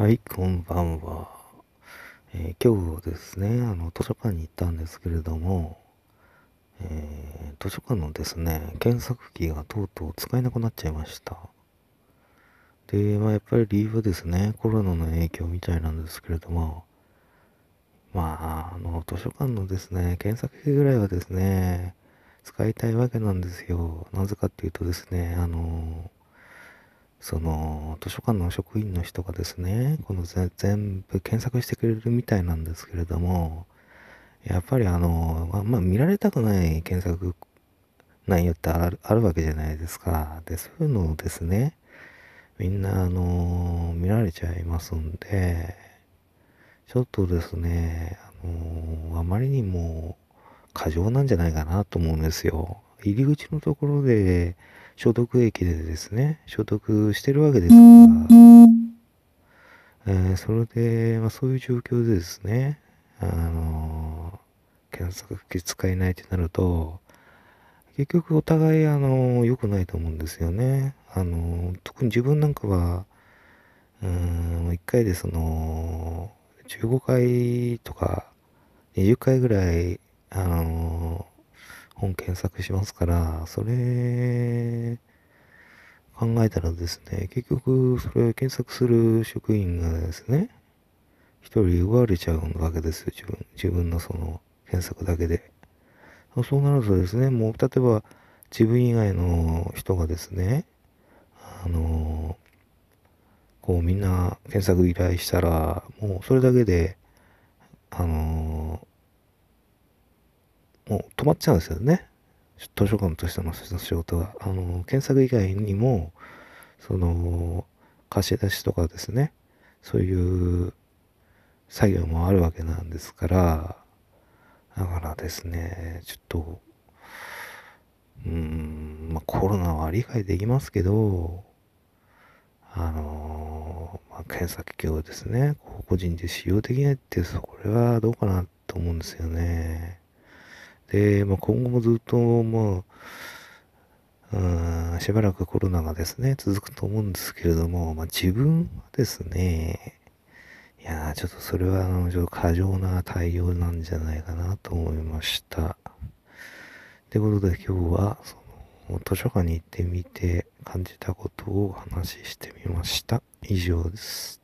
はい、こんばんは。えー、今日ですね、あの、図書館に行ったんですけれども、えー、図書館のですね、検索機がとうとう使えなくなっちゃいました。で、まあ、やっぱり理由はですね、コロナの影響みたいなんですけれども、まあ、あの、図書館のですね、検索機ぐらいはですね、使いたいわけなんですよ。なぜかっていうとですね、あのその図書館の職員の人がですね、この全部検索してくれるみたいなんですけれども、やっぱりあの、まあ、見られたくない検索内容ってあるあるわけじゃないですか。で、そういうのをですね、みんなあの、見られちゃいますんで、ちょっとですね、あの、あまりにも過剰なんじゃないかなと思うんですよ。入り口のところで、消毒液でですね、消毒してるわけですから、えー、それで、まあ、そういう状況でですね、あのー、検索機使えないってなると、結局お互い、あのー、良くないと思うんですよね。あのー、特に自分なんかは、うん、1回でその、15回とか、20回ぐらい、あの本検索しますから、それ、考えたらですね、結局、それ検索する職員がですね、一人奪われちゃうわけです自分、自分のその検索だけで。そうなるとですね、もう例えば自分以外の人がですね、あの、こうみんな検索依頼したら、もうそれだけで、あの、もう止まっちゃうんですよね。図書館としての仕事は。あの、検索以外にも、その、貸し出しとかですね、そういう作業もあるわけなんですから、だからですね、ちょっと、うーん、まあコロナは理解できますけど、あのまあ、検索をですね、個人で使用できないって、それはどうかなと思うんですよね。で、まあ、今後もずっと、まあ、うしばらくコロナがですね、続くと思うんですけれども、まあ、自分はですね、いやちょっとそれは、あの、ちょっと過剰な対応なんじゃないかなと思いました。ということで今日は、その、図書館に行ってみて感じたことをお話してみました。以上です。